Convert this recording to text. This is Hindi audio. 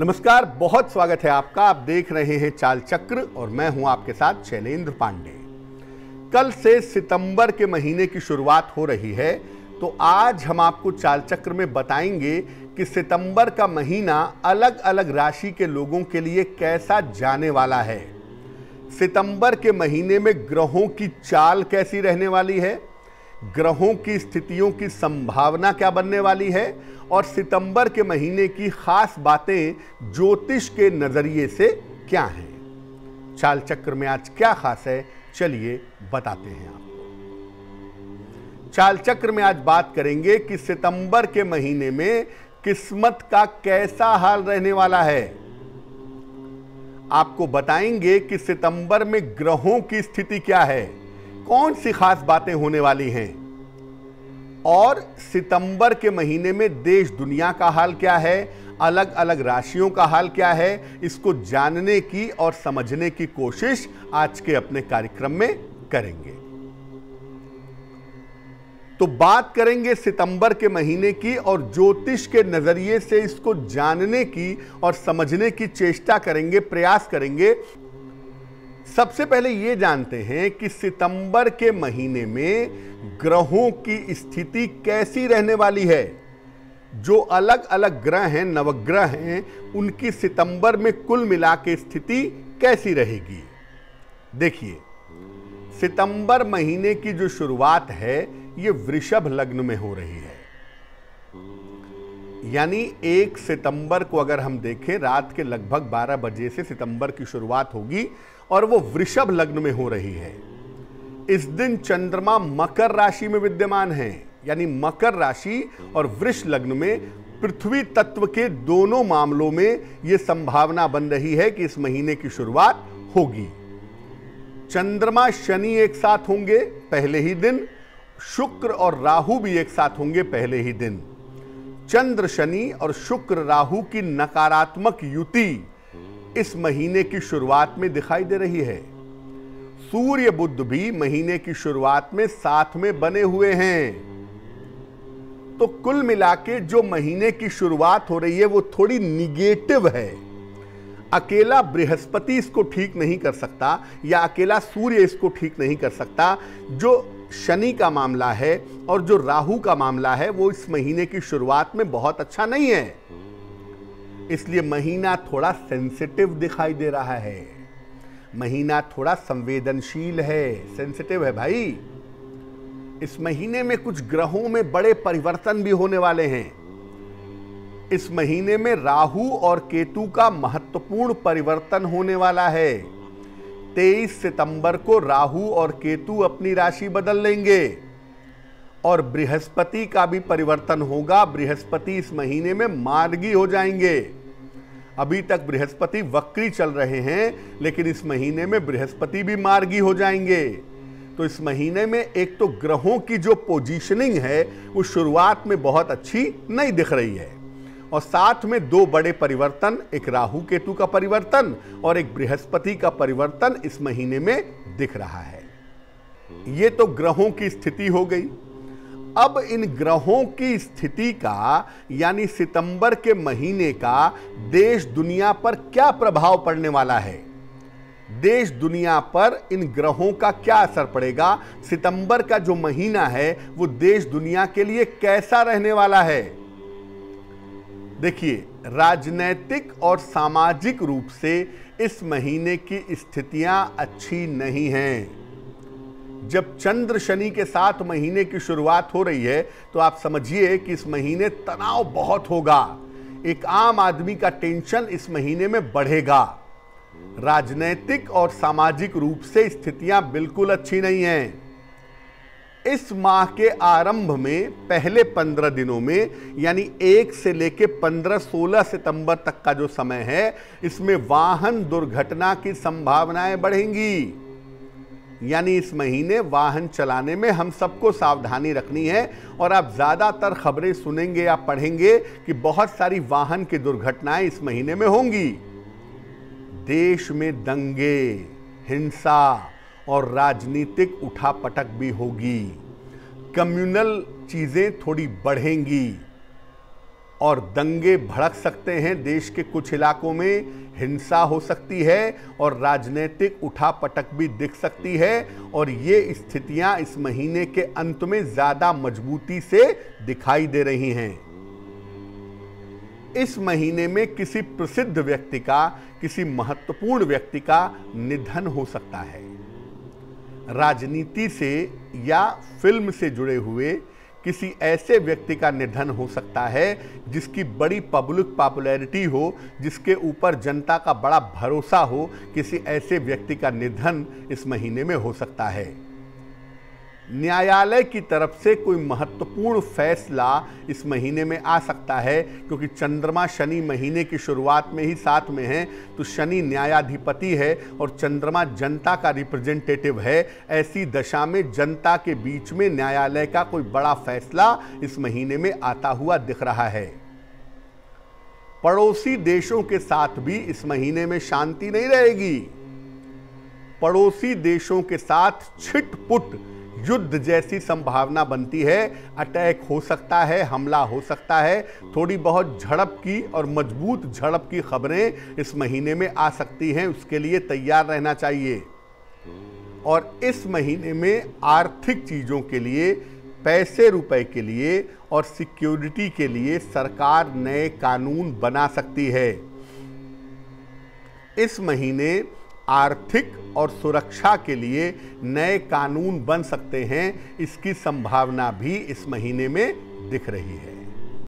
नमस्कार बहुत स्वागत है आपका आप देख रहे हैं चाल चक्र और मैं हूं आपके साथ शैलेंद्र पांडे कल से सितंबर के महीने की शुरुआत हो रही है तो आज हम आपको चाल चक्र में बताएंगे कि सितंबर का महीना अलग अलग राशि के लोगों के लिए कैसा जाने वाला है सितंबर के महीने में ग्रहों की चाल कैसी रहने वाली है ग्रहों की स्थितियों की संभावना क्या बनने वाली है और सितंबर के महीने की खास बातें ज्योतिष के नज़रिए से क्या हैं चाल चक्र में आज क्या खास है चलिए बताते हैं आपको चाल चक्र में आज बात करेंगे कि सितंबर के महीने में किस्मत का कैसा हाल रहने वाला है आपको बताएंगे कि सितंबर में ग्रहों की स्थिति क्या है कौन सी खास बातें होने वाली हैं और सितंबर के महीने में देश दुनिया का हाल क्या है अलग अलग राशियों का हाल क्या है इसको जानने की और समझने की कोशिश आज के अपने कार्यक्रम में करेंगे तो बात करेंगे सितंबर के महीने की और ज्योतिष के नजरिए से इसको जानने की और समझने की चेष्टा करेंगे प्रयास करेंगे सबसे पहले ये जानते हैं कि सितंबर के महीने में ग्रहों की स्थिति कैसी रहने वाली है जो अलग अलग ग्रह हैं नवग्रह हैं उनकी सितंबर में कुल मिला के स्थिति कैसी रहेगी देखिए सितंबर महीने की जो शुरुआत है ये वृषभ लग्न में हो रही है यानी एक सितंबर को अगर हम देखें रात के लगभग 12 बजे से सितंबर की शुरुआत होगी और वो वृषभ लग्न में हो रही है इस दिन चंद्रमा मकर राशि में विद्यमान है यानी मकर राशि और वृष लग्न में पृथ्वी तत्व के दोनों मामलों में यह संभावना बन रही है कि इस महीने की शुरुआत होगी चंद्रमा शनि एक साथ होंगे पहले ही दिन शुक्र और राहु भी एक साथ होंगे पहले ही दिन चंद्र शनि और शुक्र राहु की नकारात्मक युति इस महीने की शुरुआत में दिखाई दे रही है सूर्य बुद्ध भी महीने की शुरुआत में साथ में बने हुए हैं तो कुल मिला के जो महीने की शुरुआत हो रही है वो थोड़ी निगेटिव है अकेला बृहस्पति इसको ठीक नहीं कर सकता या अकेला सूर्य इसको ठीक नहीं कर सकता जो शनि का मामला है और जो राहु का मामला है वो इस महीने की शुरुआत में बहुत अच्छा नहीं है इसलिए महीना थोड़ा सेंसिटिव दिखाई दे रहा है महीना थोड़ा संवेदनशील है सेंसिटिव है भाई इस महीने में कुछ ग्रहों में बड़े परिवर्तन भी होने वाले हैं इस महीने में राहु और केतु का महत्वपूर्ण परिवर्तन होने वाला है 23 सितंबर को राहु और केतु अपनी राशि बदल लेंगे और बृहस्पति का भी परिवर्तन होगा बृहस्पति इस महीने में मार्गी हो जाएंगे अभी तक बृहस्पति वक्री चल रहे हैं लेकिन इस महीने में बृहस्पति भी मार्गी हो जाएंगे तो इस महीने में एक तो ग्रहों की जो पोजीशनिंग है वो शुरुआत में बहुत अच्छी नहीं दिख रही है और साथ में दो बड़े परिवर्तन एक राहु केतु का परिवर्तन और एक बृहस्पति का परिवर्तन इस महीने में दिख रहा है ये तो ग्रहों की स्थिति हो गई अब इन ग्रहों की स्थिति का यानी सितंबर के महीने का देश दुनिया पर क्या प्रभाव पड़ने वाला है देश दुनिया पर इन ग्रहों का क्या असर पड़ेगा सितंबर का जो महीना है वो देश दुनिया के लिए कैसा रहने वाला है देखिए राजनैतिक और सामाजिक रूप से इस महीने की स्थितियां अच्छी नहीं हैं जब चंद्र शनि के साथ महीने की शुरुआत हो रही है तो आप समझिए कि इस महीने तनाव बहुत होगा एक आम आदमी का टेंशन इस महीने में बढ़ेगा राजनैतिक और सामाजिक रूप से स्थितियां बिल्कुल अच्छी नहीं हैं इस माह के आरंभ में पहले पंद्रह दिनों में यानी एक से लेकर पंद्रह सोलह सितंबर तक का जो समय है इसमें वाहन दुर्घटना की संभावनाएं बढ़ेंगी यानी इस महीने वाहन चलाने में हम सबको सावधानी रखनी है और आप ज़्यादातर खबरें सुनेंगे या पढ़ेंगे कि बहुत सारी वाहन की दुर्घटनाएं इस महीने में होंगी देश में दंगे हिंसा और राजनीतिक उठापटक भी होगी कम्युनल चीज़ें थोड़ी बढ़ेंगी और दंगे भड़क सकते हैं देश के कुछ इलाकों में हिंसा हो सकती है और राजनीतिक उठापटक भी दिख सकती है और ये स्थितियां इस महीने के अंत में ज़्यादा मजबूती से दिखाई दे रही हैं इस महीने में किसी प्रसिद्ध व्यक्ति का किसी महत्वपूर्ण व्यक्ति का निधन हो सकता है राजनीति से या फिल्म से जुड़े हुए किसी ऐसे व्यक्ति का निधन हो सकता है जिसकी बड़ी पब्लिक पॉपुलैरिटी हो जिसके ऊपर जनता का बड़ा भरोसा हो किसी ऐसे व्यक्ति का निधन इस महीने में हो सकता है न्यायालय की तरफ से कोई महत्वपूर्ण फैसला इस महीने में आ सकता है क्योंकि चंद्रमा शनि महीने की शुरुआत में ही साथ में है तो शनि न्यायाधिपति है और चंद्रमा जनता का रिप्रेजेंटेटिव है ऐसी दशा में जनता के बीच में न्यायालय का कोई बड़ा फैसला इस महीने में आता हुआ दिख रहा है पड़ोसी देशों के साथ भी इस महीने में शांति नहीं रहेगी पड़ोसी देशों के साथ छिटपुट युद्ध जैसी संभावना बनती है अटैक हो सकता है हमला हो सकता है थोड़ी बहुत झड़प की और मजबूत झड़प की खबरें इस महीने में आ सकती हैं उसके लिए तैयार रहना चाहिए और इस महीने में आर्थिक चीज़ों के लिए पैसे रुपए के लिए और सिक्योरिटी के लिए सरकार नए कानून बना सकती है इस महीने आर्थिक और सुरक्षा के लिए नए कानून बन सकते हैं इसकी संभावना भी इस महीने में दिख रही है